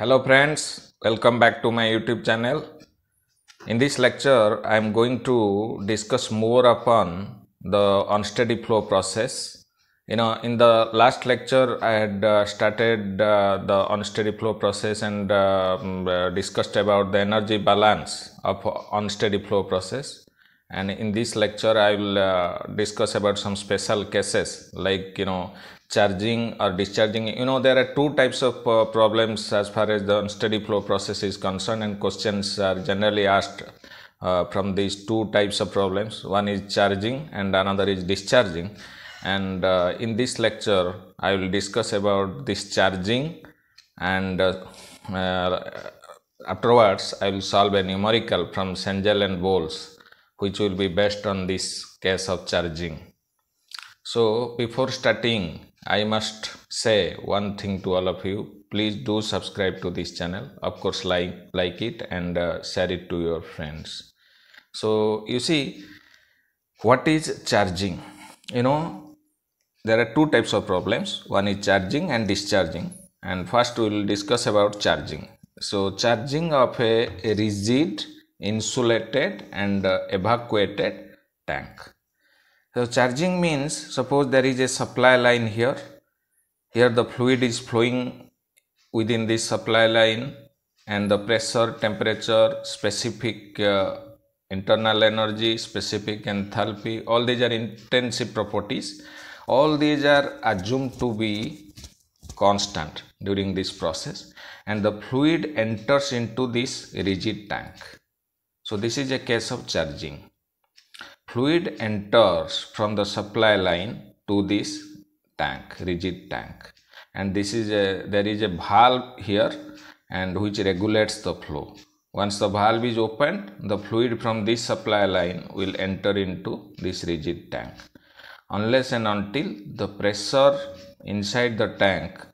Hello friends, welcome back to my YouTube channel. In this lecture, I am going to discuss more upon the unsteady flow process. You know, in the last lecture, I had uh, started uh, the unsteady flow process and uh, mm, uh discussed about the energy balance of unsteady flow process. And in this lecture, I will uh, discuss about some special cases like, you know, charging or discharging you know there are two types of uh, problems as far as the steady flow process is concerned and questions are generally asked uh, from these two types of problems one is charging and another is discharging and uh, in this lecture i will discuss about discharging and uh, uh, afterwards i will solve a numerical from sengel and bowles which will be based on this case of charging so before starting I must say one thing to all of you. Please do subscribe to this channel. Of course, like, like it and uh, share it to your friends. So, you see, what is charging? You know, there are two types of problems. One is charging and discharging. And first, we will discuss about charging. So, charging of a rigid, insulated and uh, evacuated tank. So, charging means suppose there is a supply line here, here the fluid is flowing within this supply line and the pressure, temperature, specific uh, internal energy, specific enthalpy, all these are intensive properties. All these are assumed to be constant during this process and the fluid enters into this rigid tank. So, this is a case of charging fluid enters from the supply line to this tank rigid tank and this is a there is a valve here and which regulates the flow once the valve is opened the fluid from this supply line will enter into this rigid tank unless and until the pressure inside the tank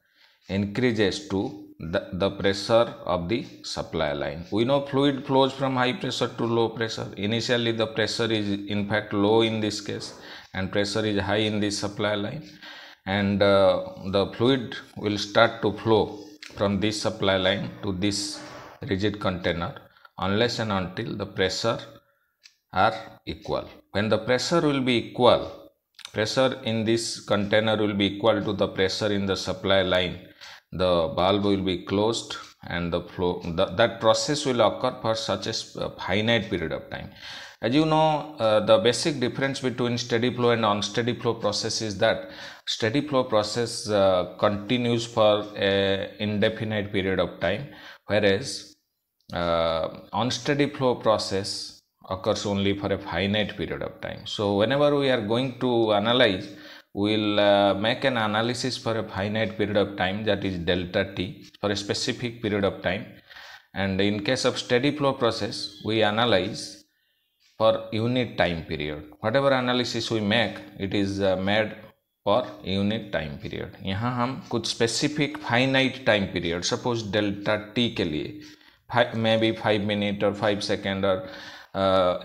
increases to the, the pressure of the supply line. We know fluid flows from high pressure to low pressure. Initially the pressure is in fact low in this case and pressure is high in the supply line and uh, the fluid will start to flow from this supply line to this rigid container unless and until the pressure are equal. When the pressure will be equal, pressure in this container will be equal to the pressure in the supply line the valve will be closed and the flow the, that process will occur for such a finite period of time as you know uh, the basic difference between steady flow and unsteady flow process is that steady flow process uh, continues for a indefinite period of time whereas uh, unsteady flow process occurs only for a finite period of time so whenever we are going to analyze will uh, make an analysis for a finite period of time that is delta t for a specific period of time and in case of steady flow process we analyze for unit time period whatever analysis we make it is uh, made for unit time period यहाँ हम कुछ specific finite time period suppose delta T के लिए five be five minute और five second और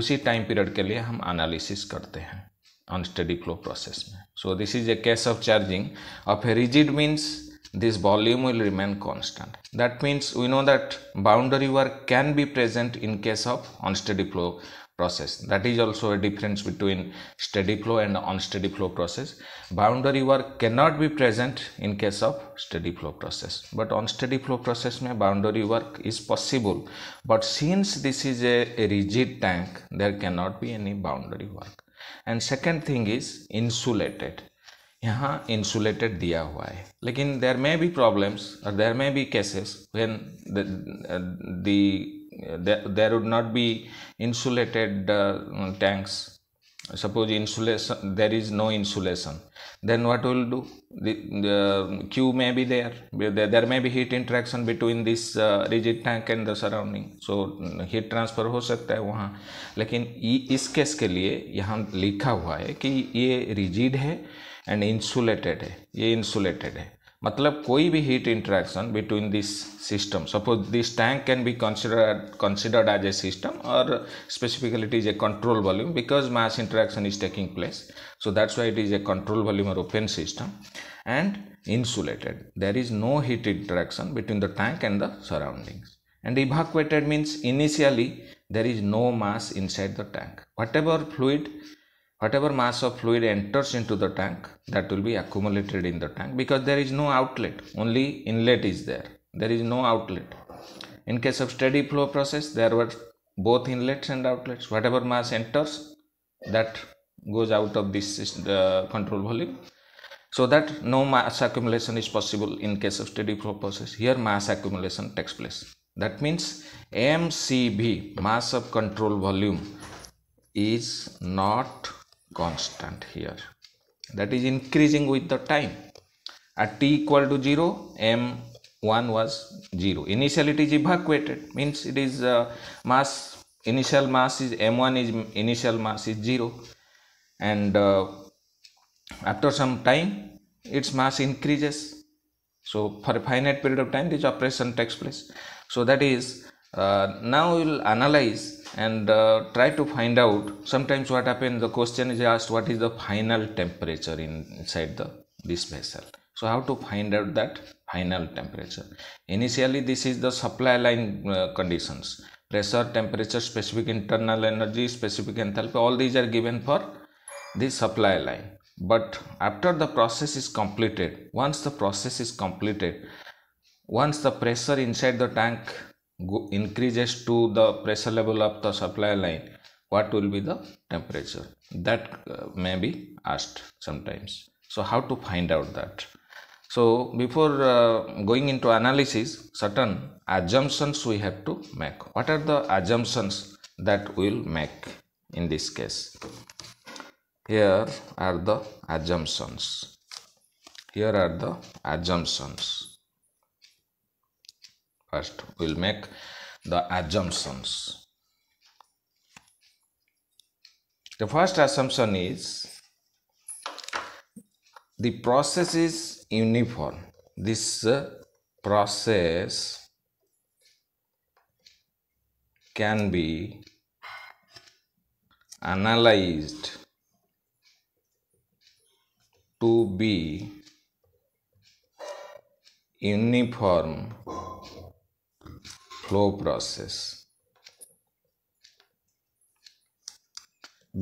उसी time period के लिए हम एनालिसिस करते हैं अनस्टडी फ्लो प्रोसेस में so this is a case of charging of a rigid means this volume will remain constant that means we know that boundary work can be present in case of unsteady flow process that is also a difference between steady flow and unsteady flow process boundary work cannot be present in case of steady flow process but unsteady flow process mein boundary work is possible but since this is a, a rigid tank there cannot be any boundary work and second thing is insulated यहाँ insulated दिया हुआ है लेकिन there may be problems और there may be cases when the there, there would not be insulated uh, tanks suppose insulation there is no insulation then what will do the, the q may be there there may be heat interaction between this uh, rigid tank and the surrounding so heat transfer ho sakta hai wahan lekin is case ke liye yahan likha hua hai ki ye rigid hai and insulated hai ye insulated hai मतलब कोई भी heat interaction between this system suppose this tank can be considered considered as a system और specifically it is a control volume because mass interaction is taking place so that's why it is a control volume और open system and insulated. There is no heat interaction between the tank and the surroundings. And evacuated means initially there is no mass inside the tank. Whatever fluid whatever mass of fluid enters into the tank that will be accumulated in the tank because there is no outlet only inlet is there there is no outlet in case of steady flow process there were both inlets and outlets whatever mass enters that goes out of this control volume so that no mass accumulation is possible in case of steady flow process here mass accumulation takes place that means mcb mass of control volume is not constant here that is increasing with the time at t equal to 0 m1 was 0 initially it is evacuated means it is uh, mass initial mass is m1 is initial mass is 0 and uh, after some time its mass increases so for a finite period of time this operation takes place so that is uh, now we will analyze and uh, try to find out sometimes what happens the question is asked what is the final temperature in, inside the this vessel so how to find out that final temperature initially this is the supply line uh, conditions pressure temperature specific internal energy specific enthalpy all these are given for the supply line but after the process is completed once the process is completed once the pressure inside the tank increases to the pressure level of the supply line what will be the temperature that uh, may be asked sometimes so how to find out that so before uh, going into analysis certain assumptions we have to make what are the assumptions that we will make in this case here are the assumptions here are the assumptions first we'll make the assumptions the first assumption is the process is uniform this uh, process can be analyzed to be uniform flow process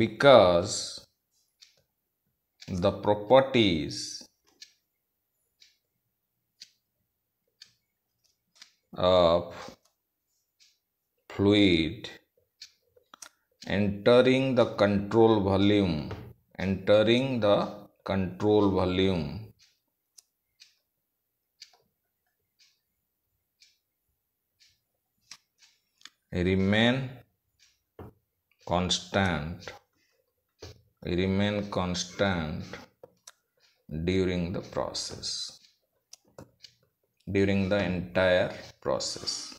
because the properties of fluid entering the control volume entering the control volume remain constant remain constant during the process during the entire process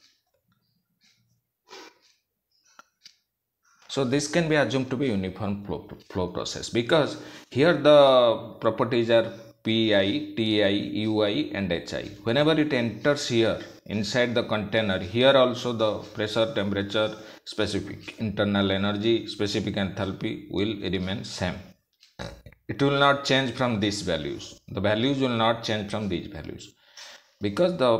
so this can be assumed to be uniform flow, flow process because here the properties are pi ti ui and hi whenever it enters here inside the container here also the pressure temperature specific internal energy specific enthalpy will remain same it will not change from these values the values will not change from these values because the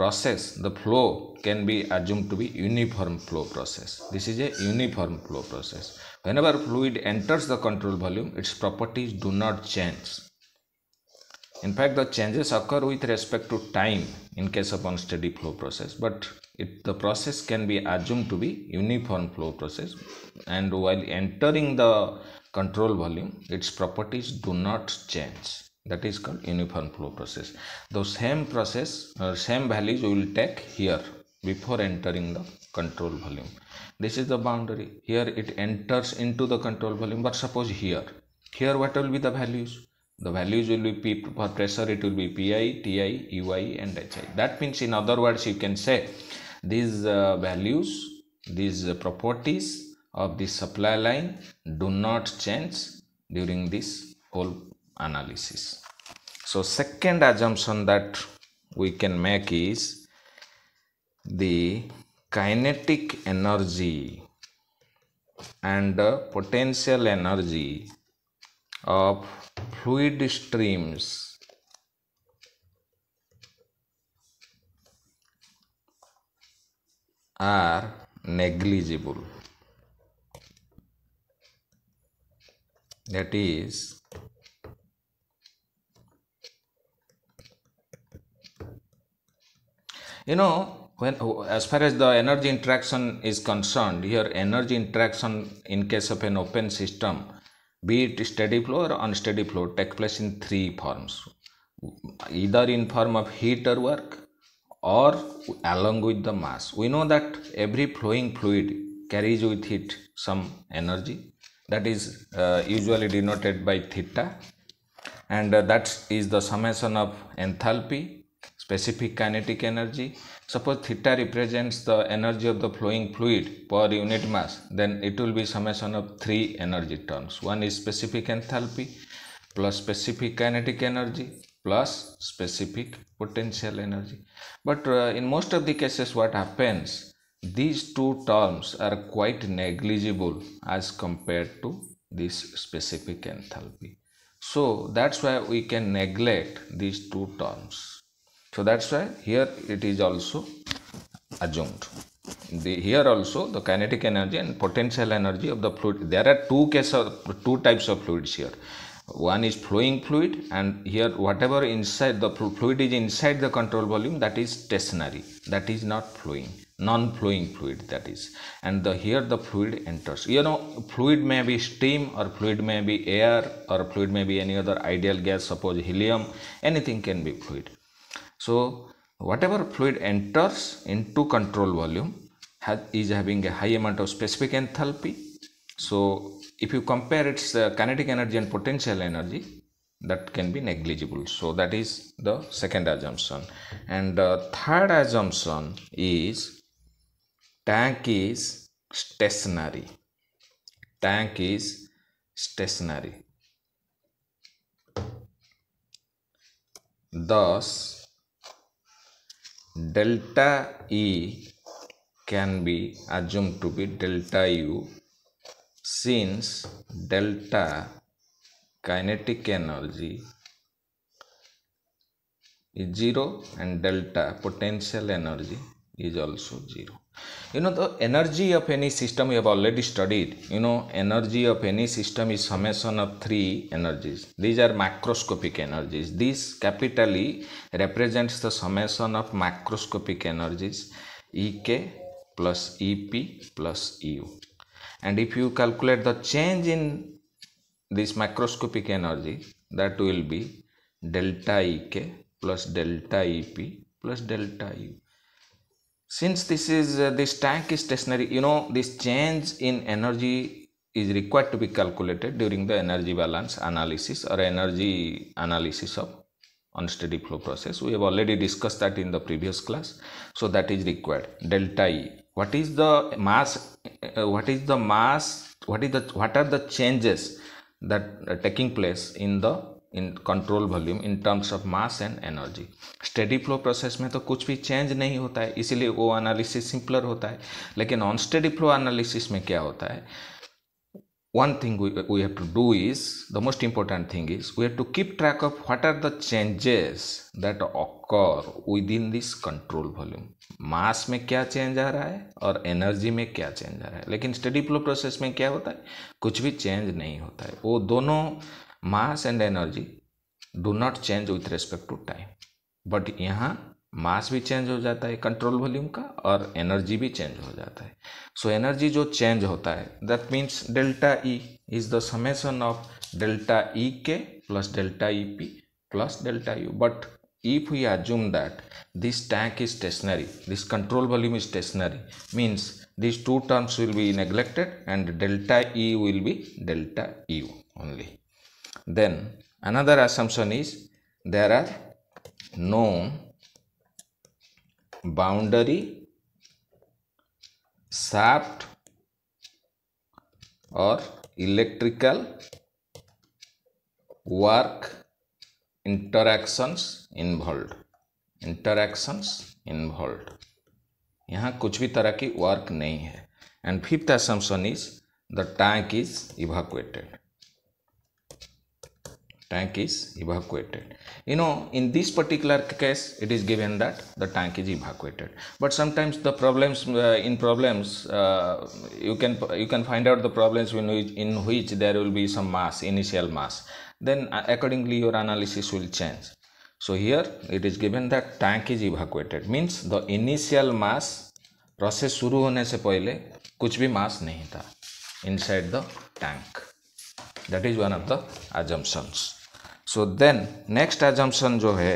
process the flow can be assumed to be uniform flow process this is a uniform flow process whenever fluid enters the control volume its properties do not change in fact, the changes occur with respect to time in case of unsteady flow process, but it, the process can be assumed to be uniform flow process. And while entering the control volume, its properties do not change. That is called uniform flow process. The same process, or uh, same values we will take here before entering the control volume. This is the boundary. Here it enters into the control volume, but suppose here, here what will be the values? the values will be P for pressure it will be PI, TI, ui, and HI. That means in other words you can say these uh, values, these uh, properties of the supply line do not change during this whole analysis. So second assumption that we can make is the kinetic energy and uh, potential energy of fluid streams are negligible that is you know when as far as the energy interaction is concerned here energy interaction in case of an open system be it steady flow or unsteady flow take place in three forms either in form of heat or work or along with the mass we know that every flowing fluid carries with it some energy that is uh, usually denoted by theta and uh, that is the summation of enthalpy specific kinetic energy Suppose theta represents the energy of the flowing fluid per unit mass, then it will be summation of three energy terms. One is specific enthalpy plus specific kinetic energy plus specific potential energy. But uh, in most of the cases what happens, these two terms are quite negligible as compared to this specific enthalpy. So that's why we can neglect these two terms. So that's why here it is also assumed. The, here also the kinetic energy and potential energy of the fluid. There are two cases, two types of fluids here. One is flowing fluid and here whatever inside the fluid is inside the control volume that is stationary. That is not flowing non-flowing fluid that is and the here the fluid enters you know fluid may be steam or fluid may be air or fluid may be any other ideal gas suppose helium anything can be fluid so, whatever fluid enters into control volume has, is having a high amount of specific enthalpy. So, if you compare its uh, kinetic energy and potential energy, that can be negligible. So, that is the second assumption. And the uh, third assumption is tank is stationary. Tank is stationary. Thus, delta E can be assumed to be delta U since delta kinetic energy is 0 and delta potential energy is also 0 you know the energy of any system we have already studied you know energy of any system is summation of three energies these are macroscopic energies this capital e represents the summation of macroscopic energies ek plus ep plus eu and if you calculate the change in this macroscopic energy that will be delta ek plus delta ep plus delta U since this is uh, this tank is stationary you know this change in energy is required to be calculated during the energy balance analysis or energy analysis of unsteady flow process we have already discussed that in the previous class so that is required delta e what is the mass uh, uh what is the mass what is the what are the changes that are uh, taking place in the in control volume in terms of mass and energy steady flow process में तो कुछ भी change नहीं होता है इसीलिए वो analysis simpler होता है लेकिन ऑन स्टडी फ्लो एनालिसिस में क्या होता है one thing we have to do is the most important thing is we have to keep track of what are the changes that occur within this control volume mass में क्या change आ रहा है और energy में क्या change आ रहा है लेकिन स्टडी फ्लो प्रोसेस में क्या होता है कुछ भी चेंज नहीं होता है वो दोनों mass and energy do not change with respect to time but यहाँ मास भी चेंज हो जाता है कंट्रोल वॉल्यूम का और एनर्जी भी चेंज हो जाता है सो so, एनर्जी जो चेंज होता है that means delta E is the summation of delta E K plus delta E P plus delta U but if we assume that this tank is stationary this control volume is stationary means this two terms will be neglected and delta E will be delta U only Then another assumption is there are no boundary shaft or electrical work interactions involved interactions involved यहाँ कुछ भी तरह की work नहीं है and fifth assumption is the tank is evacuated tank is evacuated. You know in this particular case it is given that the tank is evacuated. But sometimes the problems uh, in problems uh, you can you can find out the problems in which, in which there will be some mass initial mass then uh, accordingly your analysis will change. So here it is given that tank is evacuated means the initial mass process शुरू होने से पहले कुछ भी mass नहीं था inside the tank that so then next assumption जो है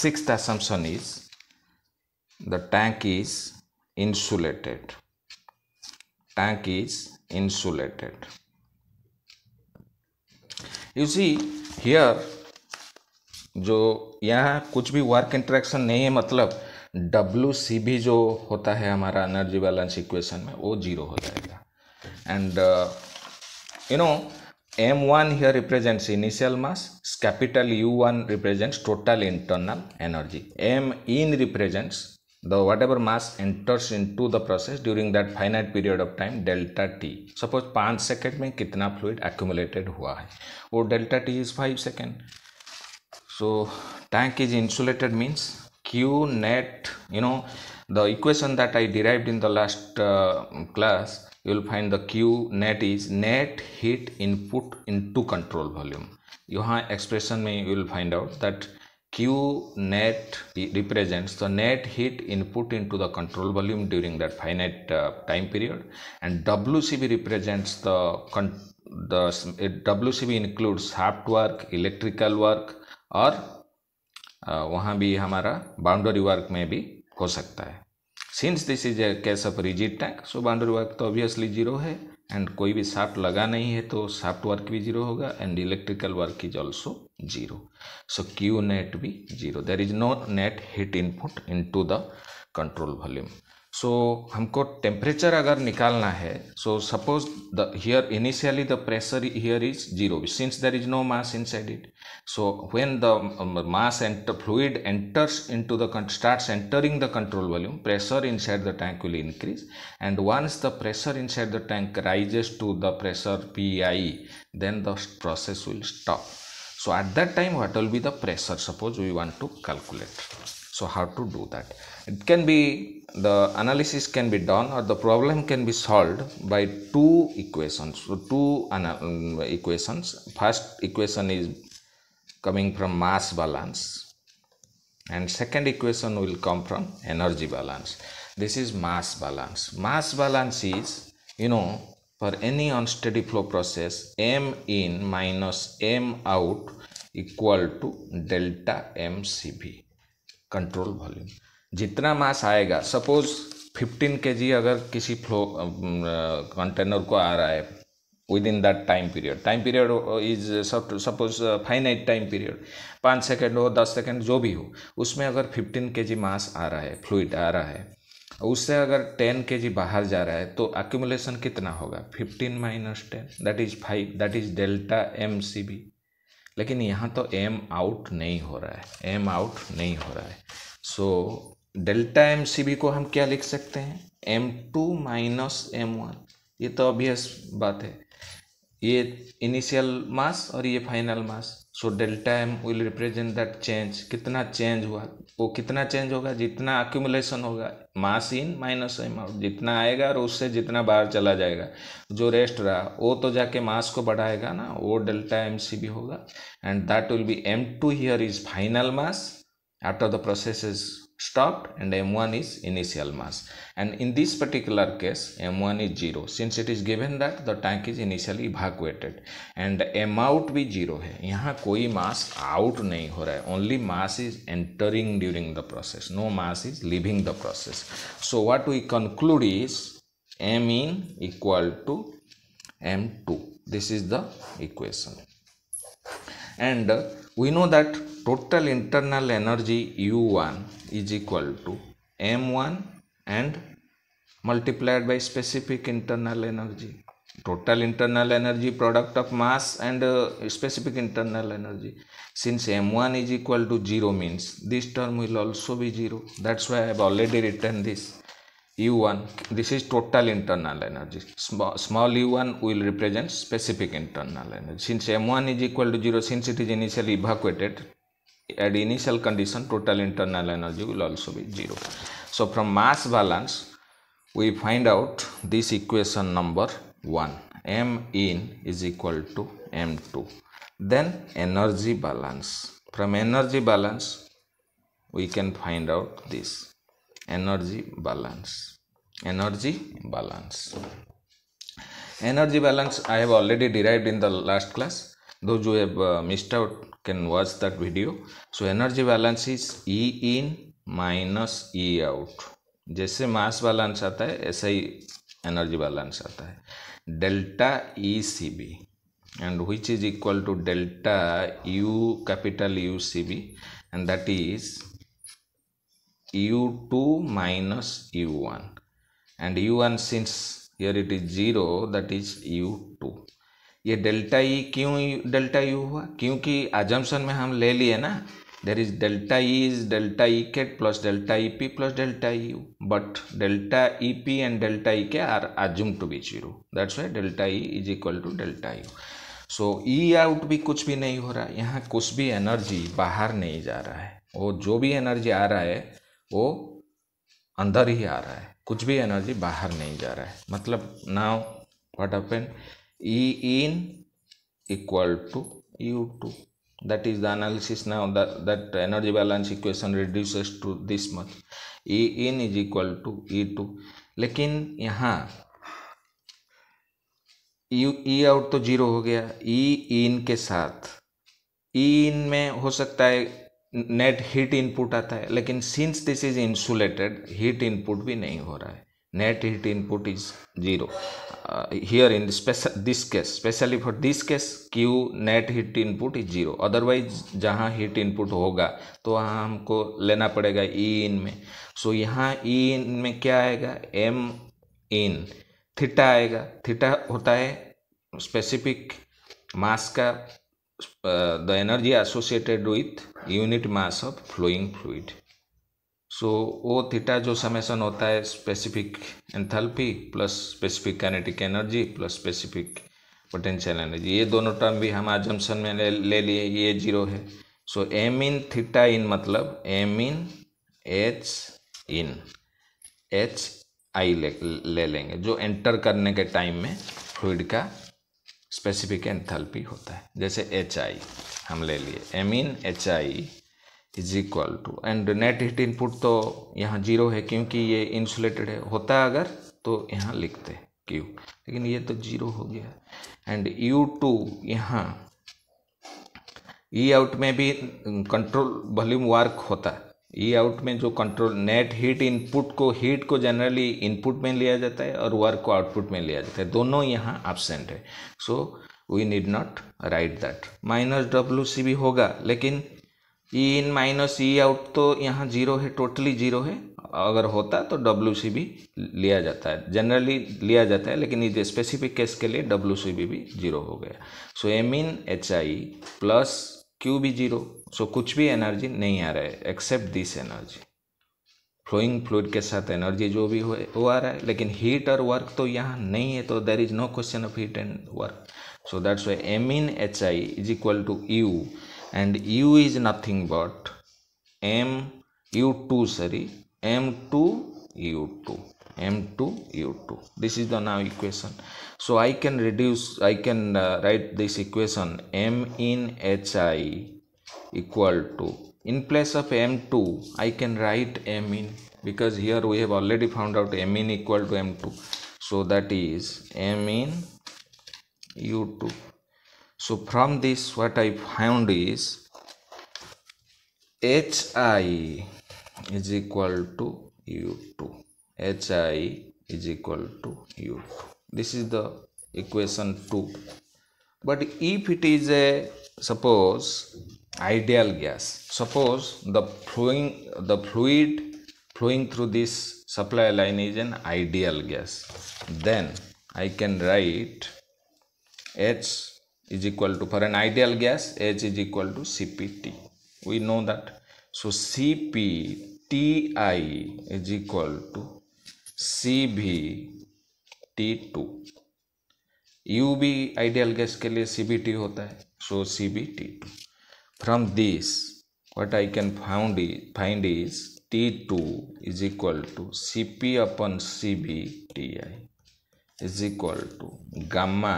sixth assumption is the tank is insulated tank is insulated you see here जो यहाँ कुछ भी वर्क इंट्रैक्शन नहीं है मतलब डब्ल्यू सी भी जो होता है हमारा एनर्जी बैलेंस इक्वेशन में वो जीरो हो जाएगा and you know M1 here represents initial mass, capital U1 represents total internal energy. M in represents the whatever mass enters into the process during that finite period of time delta t. Suppose five second second में कितना fluid accumulated हुआ है delta t is 5 second so tank is insulated means q net you know the equation that I derived in the last uh, class you will find the q net is net heat input into control volume have expression May you will find out that q net represents the net heat input into the control volume during that finite uh, time period and wcb represents the con the it, eh, wcb includes shaft work electrical work or, uh, वहाँ भी हमारा boundary work में भी हो सकता है since this is a case of rigid tank so boundary work तो obviously zero है एंड कोई भी साफ़्ट लगा नहीं है तो साफ्ट वर्क भी जीरो होगा and electrical work is also zero so Q net भी zero there is no net heat input into the control volume so so, हमको टेम्परेचर अगर निकालना है so suppose the here initially the pressure here is zero since there is no mass inside it so when the mass enter fluid enters into the starts entering the control volume pressure inside the tank will increase and once the pressure inside the tank rises to the pressure P I then the process will stop so at that time what will be the pressure suppose we want to calculate so how to do that it can be the analysis can be done or the problem can be solved by two equations so two um, equations first equation is coming from mass balance and second equation will come from energy balance this is mass balance mass balance is you know for any unsteady flow process m in minus m out equal to delta mcv control volume जितना मास आएगा suppose fifteen के जी अगर किसी flow container को आ रहा है within that time period time period is suppose finite time period पाँच सेकेंड हो दस सेकेंड जो भी हो उसमें अगर फिफ्टीन के जी मास आ रहा है फ्लूड आ रहा है उससे अगर टेन के जी बाहर जा रहा है तो एक्यूमुलेशन कितना होगा fifteen minus ten that is five that is delta M C V लेकिन यहाँ तो एम आउट नहीं हो रहा है एम आउट नहीं हो रहा है so so, delta M C V को हम क्या लिख सकते हैं M two minus M one ये तो ऑब्वियस बात है ये इनिशियल मास और ये final mass so delta M will represent that change कितना चेंज हुआ वो कितना चेंज होगा जितना अक्यूमुलेशन होगा mass in minus M out जितना आएगा और उससे जितना बाहर चला जाएगा जो रेस्ट रहा वो तो जाके मास को बढ़ाएगा ना वो डेल्टा एम सी भी होगा and that will be M two here is final mass after the process is stopped and m1 is initial mass and in this particular case m1 is 0 since it is given that the tank is initially evacuated and m out be 0 है यहाँ कोई mass out नहीं हो रहा है only mass is entering during the process no is m in equal to m2 this is the equation and uh, we know that total internal energy U1 is equal to M1 and multiplied by specific internal energy. Total internal energy product of mass and uh, specific internal energy. Since M1 is equal to 0 means this term will also be 0. That's why I have already written this U1. This is total internal energy. Small, small U1 will represent specific internal energy. Since M1 is equal to 0, since it is initially evacuated, at initial condition total internal energy will also be 0. So from mass balance we find out this equation number 1 m in is equal to m2 then energy balance from energy balance we can find out this energy balance energy balance energy balance i have already derived in the last class those who have uh, missed out can watch that video so energy balance is e in minus e out जैसे mass balance आता है ऐसे ही energy balance आता है delta E C V and which is equal to delta U capital U C V and that is U two minus U one and U one since here it is zero that is U two ये delta E क्यों delta you हुआ क्योंकि आजम्सन में हम ले लिए ना there is delta E is delta E K plus delta E P plus delta E U but delta E P and delta E K are assume to be zero that's why delta E is equal to delta U so E out भी कुछ भी नहीं हो रहा यहाँ कुछ भी energy बाहर नहीं जा रहा है वो जो भी एनर्जी आ रहा है वो अंदर ही आ रहा है कुछ भी एनर्जी बाहर नहीं जा रहा है मतलब नाउ व्हाट अपन E in equal to U2 that is the analysis now that, that energy balance equation reduces to this much E in is equal to E2 लेकिन यहाँ यू ई आउट तो जीरो हो गया ई इन के साथ ई in में हो सकता है नेट हीट इनपुट आता है लेकिन since this is insulated heat input भी नहीं हो रहा है net heat input is zero uh, here in this, this case specially for this case q net hit input is zero otherwise जहाँ heat input होगा तो वहाँ हमको लेना पड़ेगा ई इन में सो so, यहाँ ई इन में क्या आएगा एम इन थीटा आएगा थीटा होता है स्पेसिफिक मास का the energy associated with unit mass of flowing fluid so ओ थीटा जो समेसन होता है specific enthalpy plus specific kinetic energy plus specific potential energy ये दोनों टर्म भी हम आजम्सन में ले, ले लिए ये जीरो है so M in theta in मतलब M in H in H I ले, ले लेंगे जो एंटर करने के टाइम में फ्लूड का स्पेसिफिक एंथैल्पी होता है जैसे एच आई हम ले लिए M in H I is equal to and net heat input तो यहाँ जीरो है क्योंकि ये इंसुलेटेड है होता है अगर तो यहाँ लिखते क्यू लेकिन ये तो जीरो हो गया एंड यू टू यहाँ ई e आउट में भी कंट्रोल वॉल्यूम वर्क होता है ई e आउट में जो कंट्रोल नेट हीट इनपुट को हीट को जनरली इनपुट में लिया जाता है और वर्क को आउटपुट में लिया जाता है दोनों यहाँ एबसेंट है so we need not write that minus W C भी होगा लेकिन ई इन माइनस ई आउट तो यहाँ जीरो है टोटली जीरो है अगर होता तो डब्ल्यू सी बी लिया जाता है जनरली लिया जाता है लेकिन इस स्पेसिफिक केस के लिए डब्ल्यू सी बी भी जीरो हो गया so M in H I plus Q भी जीरो सो कुछ भी एनर्जी नहीं आ रहा है except this energy flowing fluid के साथ एनर्जी जो भी हो वो आ रहा है लेकिन हीट और वर्क तो यहाँ नहीं है तो there is no question of heat and work so that's why M in H I is equal to U and u is nothing but m u2 sorry m2 u2 m2 u2 this is the now equation so i can reduce i can uh, write this equation m in hi equal to in place of m2 i can write m in because here we have already found out m in equal to m2 so that is m in u2 so from this what I found is HI is equal to U2. HI is equal to U2. This is the equation 2. But if it is a suppose ideal gas, suppose the flowing the fluid flowing through this supply line is an ideal gas, then I can write H is equal to for an ideal gas is equal to C P T we know that so C P T I is equal to C V T two U भी ideal gas के लिए C V T होता है so C V T two from this what I can found find is T two is equal to C P upon C V T I is equal to gamma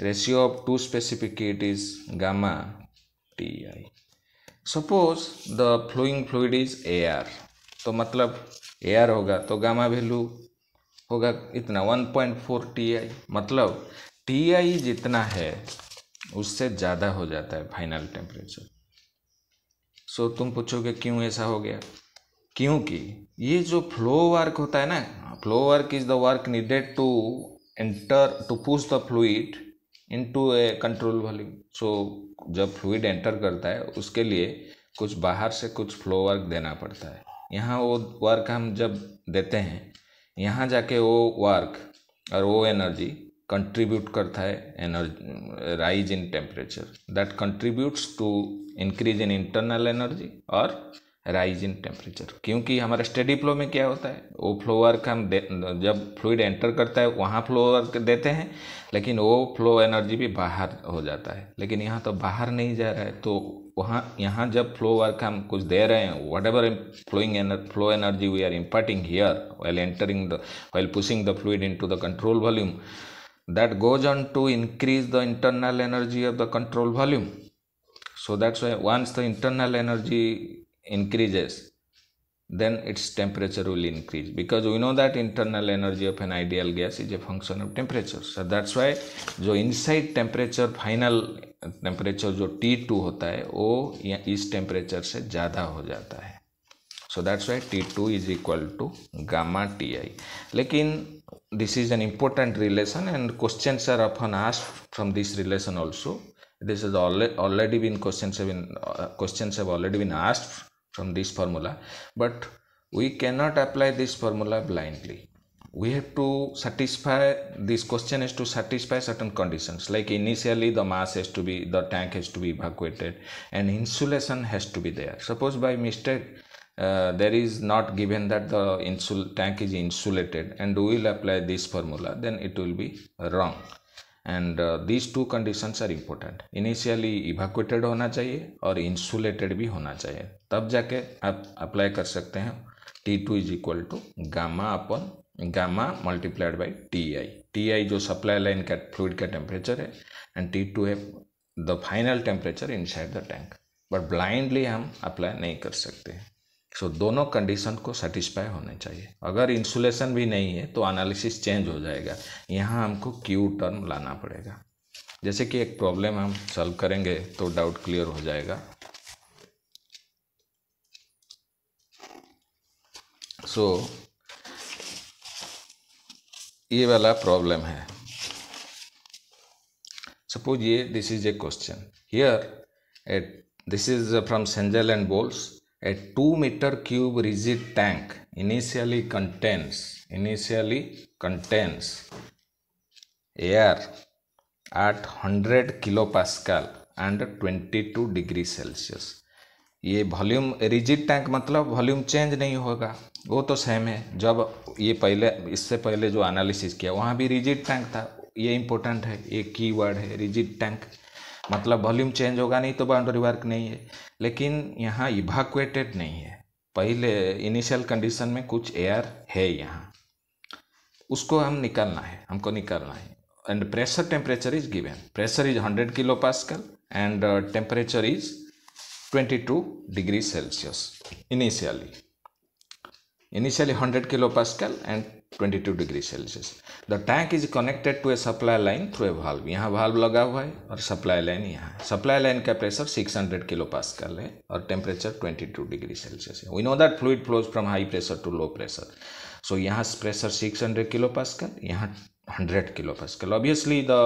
ratio of two specific heat is gamma ti suppose the flowing fluid is air तो मतलब A R होगा तो gamma value होगा इतना one point four T I मतलब T आई जितना है उससे ज़्यादा हो जाता है फाइनल टेम्परेचर सो तुम पूछोगे क्यों ऐसा हो गया क्योंकि ये जो फ्लो वर्क होता है ना flow work is the work needed to enter to push the fluid into a control volume so जब फ्लूड एंटर करता है उसके लिए कुछ बाहर से कुछ फ्लो वर्क देना पड़ता है यहाँ वो वर्क हम जब देते हैं यहाँ जाके वो वर्क और वो एनर्जी कंट्रीब्यूट करता है energy rise in temperature that contributes to increase in internal energy और राइज इन टेम्परेचर क्योंकि हमारा स्टडी फ्लो में क्या होता है वो फ्लो वर्क हम जब फ्लूड एंटर करता है वहाँ फ्लो वर्क देते हैं लेकिन वो फ्लो एनर्जी भी बाहर हो जाता है लेकिन यहाँ तो बाहर नहीं जा रहा है तो वहाँ यहाँ जब फ्लो वर्क हम कुछ दे रहे हैं whatever flowing flow energy we are imparting here well entering the well pushing the fluid into the control volume that goes on to increase the internal energy of the control volume so that's why once the internal energy increases then its temperature will increase because we know that internal energy of an ideal gas is a function of temperature so that's why the inside temperature final temperature जो T2 होता है वो इस temperature से ज़्यादा हो जाता है so that's why T2 is equal to gamma Ti लेकिन this is an important relation and questions are often asked from this relation also this has already been questions have been uh, questions have already been asked from this formula but we cannot apply this formula blindly we have to satisfy this question is to satisfy certain conditions like initially the mass has to be the tank has to be evacuated and insulation has to be there suppose by mistake uh, there is not given that the tank is insulated and we will apply this formula then it will be wrong and these two conditions are important initially evacuated होना चाहिए और insulated भी होना चाहिए तब जाके आप apply कर सकते हैं T two is equal to gamma upon gamma multiplied by T I T I जो सप्लाई लाइन का फ्लूड का टेम्परेचर है एंड टी टू है the final temperature inside the tank but blindly हम apply नहीं कर सकते हैं सो so, दोनों कंडीशन को सेटिस्फाई होने चाहिए अगर इंसुलेशन भी नहीं है तो एनालिसिस चेंज हो जाएगा यहाँ हमको क्यू टर्म लाना पड़ेगा जैसे कि एक प्रॉब्लम हम सॉल्व करेंगे तो डाउट क्लियर हो जाएगा सो so, ये वाला प्रॉब्लम है सपोज ये this is a question here at this is from Cengel and Boles A 2 meter cube rigid tank initially contains initially contains air at 100 kilopascal and 22 degree Celsius. ये volume rigid tank मतलब volume change नहीं होगा वो तो same है जब ये पहले इससे पहले जो एनालिसिस किया वहाँ भी रिजिड टैंक था ये इम्पोर्टेंट है ये की है रिजिड टैंक मतलब वॉल्यूम चेंज होगा नहीं तो बाउंड्री वर्क नहीं है लेकिन यहाँ इवाकुएटेड नहीं है पहले इनिशियल कंडीशन में कुछ एयर है यहाँ उसको हम निकालना है हमको निकालना है and pressure temperature is given pressure is hundred kilopascal and temperature is twenty two degree Celsius initially initially hundred kilo kilopascal and 22 degree Celsius the tank is connected to a supply line through a valve यहाँ valve लगा हुआ है और supply line यहाँ supply line का pressure 600 kilo कर है और टेम्परेचर 22 डिग्री सेल्सियस है we know that fluid flows from high pressure to low pressure so यहाँ प्रेशर 600 किलो पास कर यहाँ 100 किलो पास pascal obviously the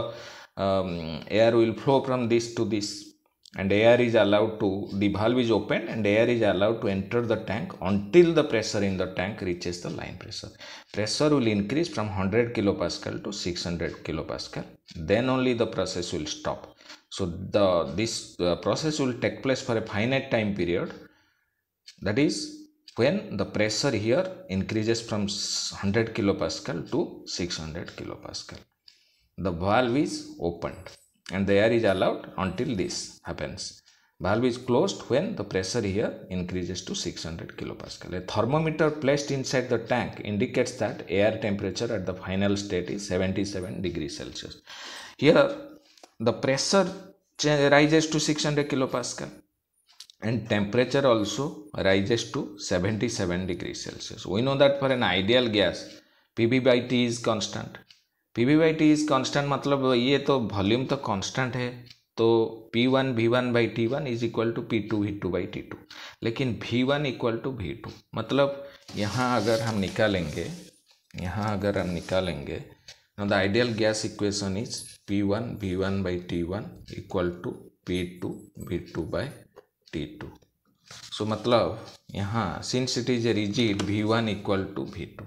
air will flow from this to this and air is allowed to, the valve is opened and air is allowed to enter the tank until the pressure in the tank reaches the line pressure. Pressure will increase from 100 kilopascal to 600 kilopascal. Then only the process will stop. So the this uh, process will take place for a finite time period. That is when the pressure here increases from 100 kilopascal to 600 kilopascal. The valve is opened and the air is allowed until this happens. Valve is closed when the pressure here increases to 600 kilopascal. A thermometer placed inside the tank indicates that air temperature at the final state is 77 degrees Celsius. Here the pressure rises to 600 kilopascal and temperature also rises to 77 degrees Celsius. We know that for an ideal gas PB by T is constant P V by T is constant मतलब ये तो volume तो constant है तो P one V one by T one is equal to P two V two by T two लेकिन V one equal to V two मतलब यहाँ अगर हम निकालेंगे यहाँ अगर हम निकालेंगे the ideal gas equation is P one V one by T one equal to P two V two by T two so मतलब यहाँ since it is a rigid V one equal to V two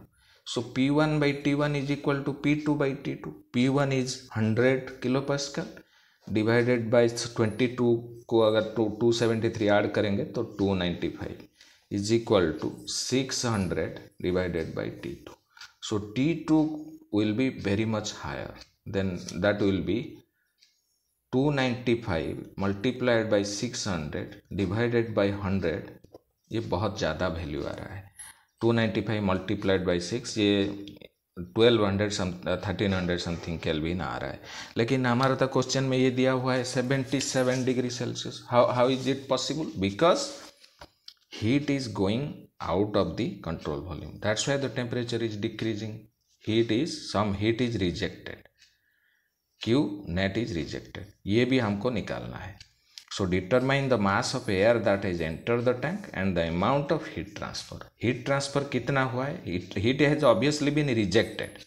So P1 by T1 is equal to P2 by T2. P1 is 100 kilopascal divided by 22 को अगर two two seventy three add करेंगे तो two ninety five is equal to six hundred divided by T two so T two will be very much higher than that will be two five multiplied by six hundred divided by hundred ये बहुत ज़्यादा value आ रहा है two ninety five multiplied by six ये twelve hundred some thirteen hundred something kelvin आ रहा है लेकिन हमारा तो क्वेश्चन में ये दिया हुआ है seventy seven degree Celsius how how is it possible because heat is going out of the control volume that's why the temperature is decreasing heat is some heat is rejected Q net is rejected ये भी हमको निकालना है So determine the mass of air that has entered the tank and the amount of heat transfer. Heat transfer कितना हुआ है heat, heat has obviously been rejected.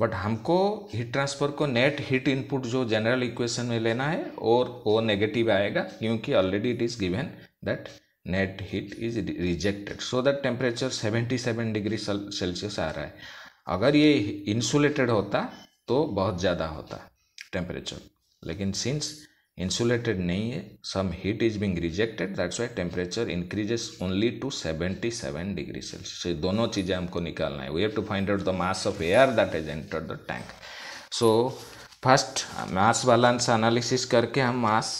But हमको heat transfer को नेट हीट इनपुट जो general equation में लेना है और वो नेगेटिव आएगा क्योंकि already it is given that net heat is rejected so that temperature 77 degree Celsius आ रहा है अगर ये इंसुलेटेड होता तो बहुत ज़्यादा होता टेम्परेचर लेकिन सिंस इंसुलेटेड नहीं है some heat is being rejected that's why temperature increases only to seventy seven degree Celsius ये दोनों चीज़ें हमको निकालना है we have to find out the mass of air that is enter the tank so first mass balance analysis करके हम mass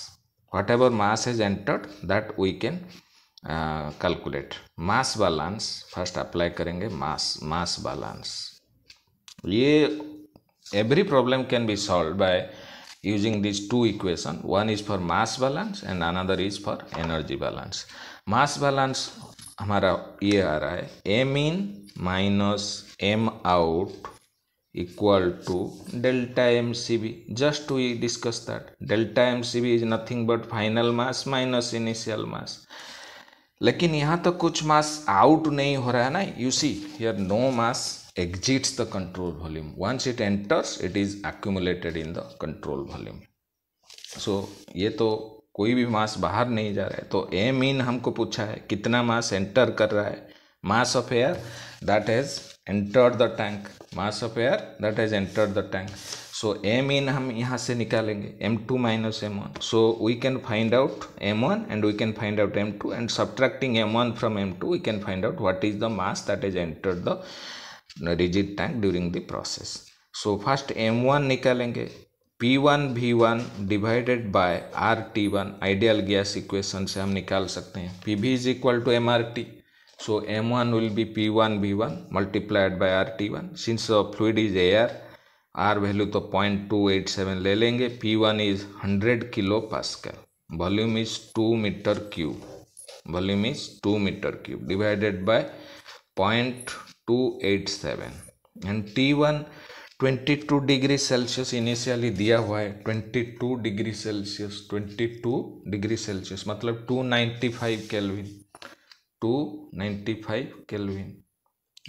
whatever mass is entered that we can calculate mass balance first apply करेंगे mass mass balance ये every problem can be solve by using these two equation one is for mass balance and another is for energy balance mass balance हमारा ये आ रहा है M in minus M out equal to delta M C V just we discuss that delta M C V is nothing but final mass minus initial mass लेकिन यहाँ तो कुछ मास out नहीं हो रहा है ना you see here no mass exits the control volume once it enters it is accumulated in the control volume so ये तो कोई भी मास बाहर नहीं जा रहा है तो ए मीन हमको पूछा है कितना मास एंटर कर रहा है mass of air that has enter the tank mass of air that has enter the tank so M in हम यहाँ से निकालेंगे M two minus M one so we can find out M one and we can find out M two and subtracting M one from M two we can find out what is the mass that is enter the rigid tank during the process so first M one निकालेंगे P one V one divided by R T one ideal gas equation से हम निकाल सकते हैं P V is equal to M R T so M one will be P one V one multiplied by R T one since fluid is air R value तो point two eight seven ले लेंगे P one is hundred kilopascal volume is two metre cube volume is two metre cube divided by point 287 and T one twenty two degree Celsius initially दिया हुआ है twenty two degree Celsius twenty two degree Celsius मतलब two ninety five two kelvin five kelvin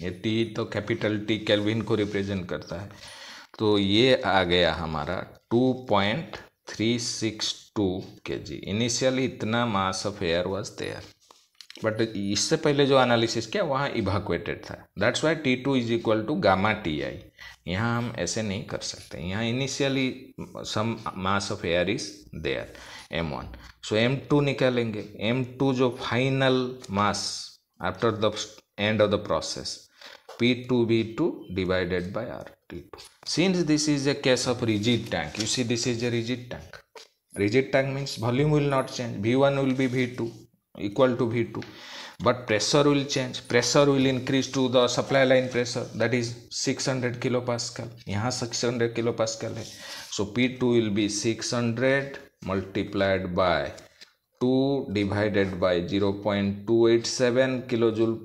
ये टी तो capital T kelvin को represent करता है तो ये आ गया हमारा two two point three six K G initially इतना mass of air was there but इससे पहले जो एनालिसिस किया वहाँ इवाकुएटेड था that's why T two is equal to gamma T I यहाँ हम ऐसे नहीं कर सकते यहाँ initially some mass of air is there M one so M two निकालेंगे एम टू जो final mass after the end of the process P two V two divided by R T two since this is a case of rigid tank you see this is a rigid tank rigid tank means volume will not change V one will be V two equal to V2 but pressure will change pressure will increase to the supply line pressure that is 600 kilopascal यहाँ 600 kilopascal है so P2 will be 600 multiplied by 2 divided by 0.287 kilojoule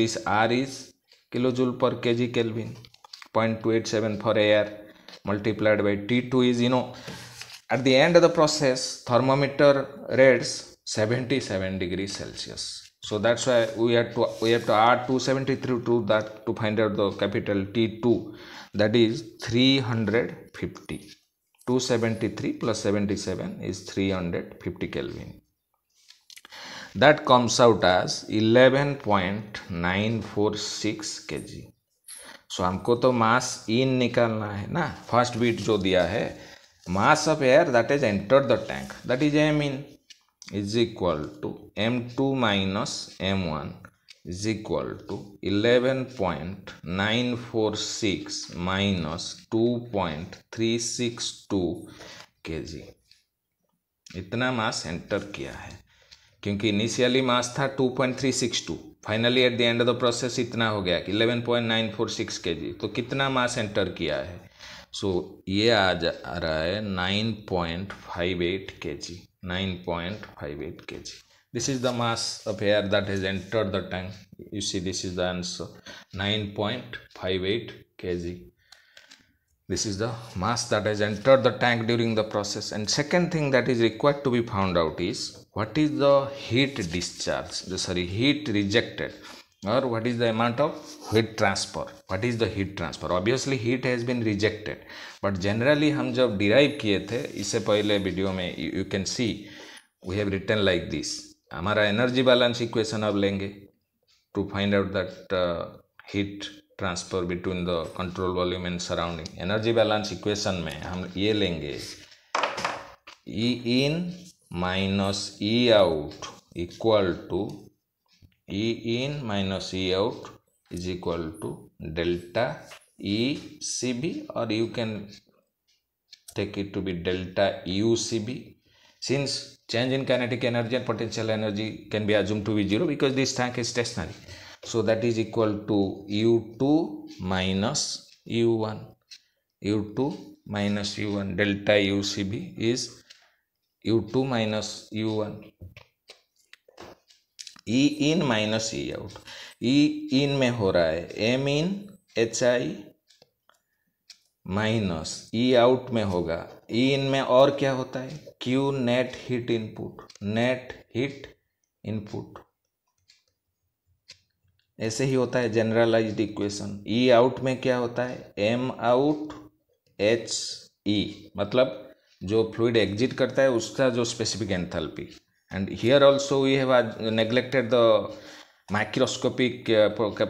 this R is kilojoule per kg Kelvin 0.287 for air multiplied by T2 is you know at the end of the process thermometer reads 77 degree celsius so that's why we have to we have to add 273 to that to find out the capital t2 that is 350 273 plus 77 is 350 kelvin that comes out as 11.946 kg so so, हमको तो मास इन निकालना है ना first beat जो दिया है mass of air that is enter the tank that is M in is equal to M two minus M one is equal to eleven point nine four six minus two point three six two K G इतना मास enter किया है क्योंकि initially mass था two point three six two finally at the end of the process इतना हो गया कि eleven point nine four six K G तो कितना मास एंटर किया है सो so, ये आ जा रहा है nine point five eight K G 9.58 kg this is the mass of air that has entered the tank you see this is the answer 9.58 kg this is the mass that has entered the tank during the process and second thing that is required to be found out is what is the heat discharge the sorry heat rejected or what is the amount of heat transfer what is the heat transfer obviously heat has been rejected but generally hum jab derive kiye the isse pehle video mein you you can see we have written like this hamara energy balance equation ab lenge to find out that uh, heat transfer between the control volume and surrounding energy balance equation mein hum ye lenge E in minus E out equal to E in minus E out is equal to delta E CB or you can take it to be delta U CB. since change in kinetic energy and potential energy can be assumed to be zero because this tank is stationary so that is equal to u2 minus u1 u2 minus u1 delta U CB is u2 minus u1 E in minus E out E in में हो रहा है M in H I minus E out में होगा ई e इन में और क्या होता है Q net heat input net heat input ऐसे ही होता है जनरलाइज्ड इक्वेशन ई आउट में क्या होता है एम आउट एच ई मतलब जो फ्लूड एग्जिट करता है उसका जो specific enthalpy and here also we have uh, neglected the microscopic uh,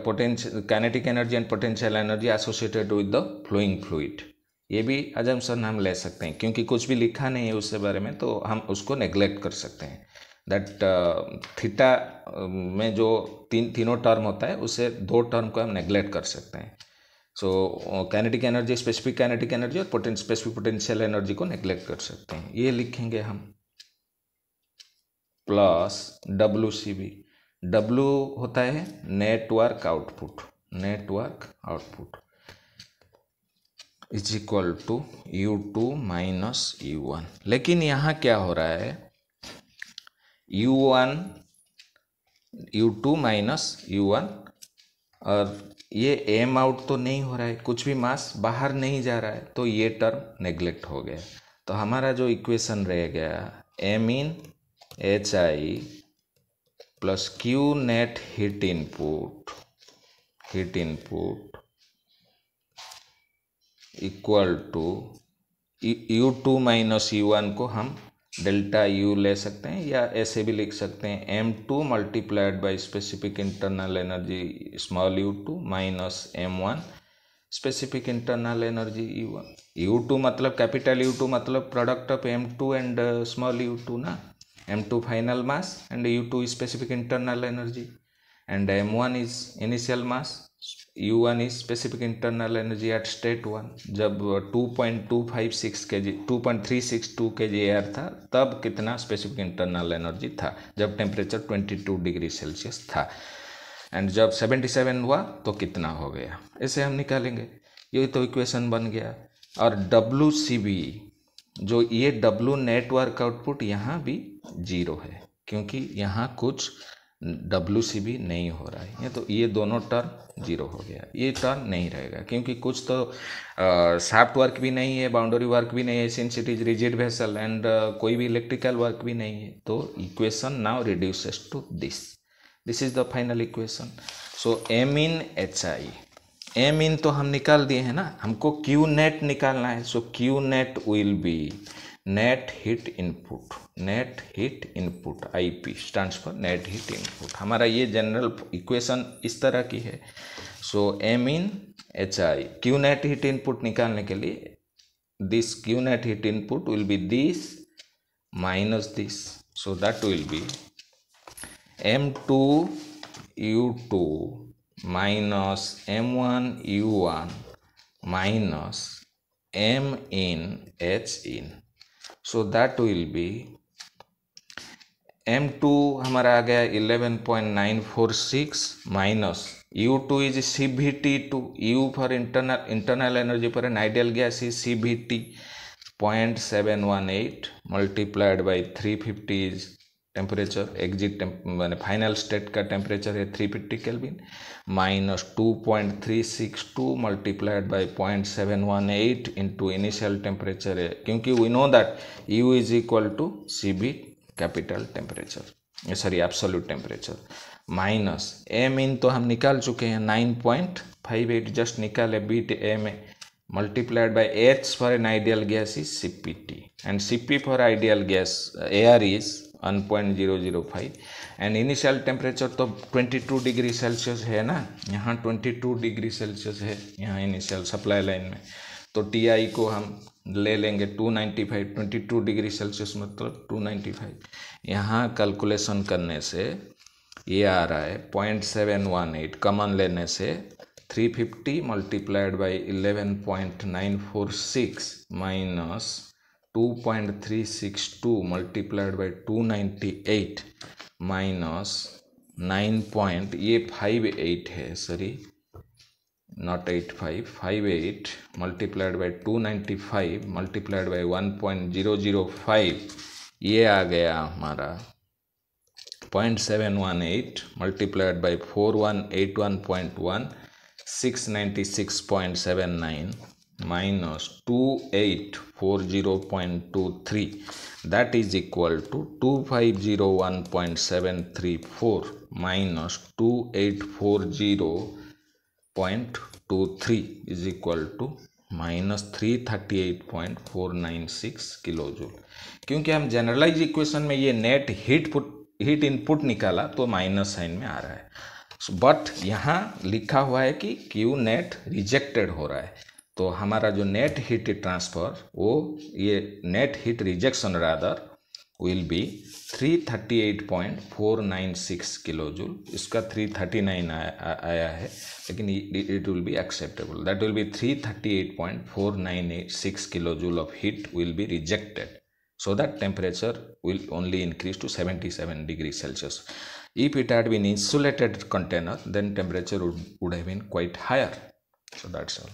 potential kinetic energy and potential energy associated with the flowing fluid ये भी अजमसन हम ले सकते हैं क्योंकि कुछ भी लिखा नहीं है उसके बारे में तो हम उसको नेग्लेक्ट कर सकते हैं दैट थीटा uh, um, में जो तीन तीनों टर्म होता है उसे दो टर्म को हम नेग्लेक्ट कर सकते हैं so kinetic energy specific kinetic energy और स्पेसिफिक पोटेंशियल एनर्जी को नेग्लेक्ट कर सकते हैं ये लिखेंगे हम plus W C B W होता है net work output net work output is equal to U two minus U one लेकिन यहाँ क्या हो रहा है U one U two minus U one और ये एम आउट तो नहीं हो रहा है कुछ भी मास बाहर नहीं जा रहा है तो ये टर्म नेग्लेक्ट हो गया तो हमारा जो इक्वेशन रह गया M in H I plus Q net heat input heat input equal to U two minus U one को हम डेल्टा यू ले सकते हैं या ऐसे भी लिख सकते हैं M two multiplied by specific internal energy small U two minus M one specific internal energy U one U two मतलब कैपिटल यू टू मतलब product of M two and small U two ना m2 final mass and u2 is specific internal energy and m1 is initial mass u1 is specific internal energy at state one जब 2.256 kg 2.362 kg air था तब कितना specific internal energy था जब temperature 22 degree Celsius था and जब 77 हुआ तो कितना हो गया ऐसे हम निकालेंगे ये तो इक्वेशन बन गया और डब्ल्यू सी बी जो ये डब्लू नेटवर्क आउटपुट यहाँ भी जीरो है क्योंकि यहाँ कुछ डब्लू सी भी नहीं हो रहा है ये तो ये दोनों टर्न जीरो हो गया ये टर्न नहीं रहेगा क्योंकि कुछ तो साफ्ट वर्क भी नहीं है बाउंड्री वर्क भी नहीं है since it is rigid vessel and कोई भी इलेक्ट्रिकल वर्क भी नहीं है तो equation now reduces to this this is the final equation so M in H I M in तो हम निकाल दिए हैं ना हमको क्यू नेट निकालना है so Q net will be net heat input net heat input IP stand for net heat input हमारा ये जनरल इक्वेशन इस तरह की है so M in H I Q net heat input निकालने के लिए this Q net heat input will be this minus this will be M two U two minus m1 u1 minus m in h in so that will be m2 हमारा आ गया 11.946 minus U two is C V T two U for internal internal energy for an ideal gas is C V T point seven one eight multiplied by three fifty temperature exit मैंने final state का temperature है three fifty kelvin minus two point three six two multiplied by point seven one eight into initial temperature है क्योंकि we know that U is equal to C B capital temperature sorry absolute temperature minus M in तो हम निकाल चुके हैं nine point five eight just निकाले beat a multiplied by H for an ideal gas is C P T and C P for ideal gas air is 1.005 and initial temperature तो 22 degree Celsius है ना यहाँ 22 degree Celsius है यहाँ initial supply line में तो T को हम ले लेंगे 295 22 डिग्री सेल्सियस मतलब 295 यहाँ कैलकुलेशन करने से ये आ रहा है point seven one eight common लेने से 350 multiplied by point nine four six minus 2.362 multiplied by 298 minus nine point ये फाइव एट है sorry not eight five five eight multiplied by two ninety five multiplied by one point zero zero five ये आ गया हमारा point seven one eight multiplied by four one eight one point one six ninety six point seven nine minus 2840.23 that is equal to 2501.734 minus 2840.23 is equal to minus three thirty eight point four nine six kilo joule क्योंकि हम generalize equation में ये net heat put heat input निकाला तो minus sign में आ रहा है but यहाँ लिखा हुआ है कि क्यू नेट रिजेक्टेड हो रहा है तो हमारा जो नेट हीट ट्रांसफर वो ये net heat rejection rather will be 338.496 kilo joule इसका 339 आ, आ, आया है लेकिन it will be acceptable that will be 338.496 kilo joule of heat will be rejected so that temperature will only increase to 77 degree Celsius if it had been insulated container then temperature would have been quite higher so that's all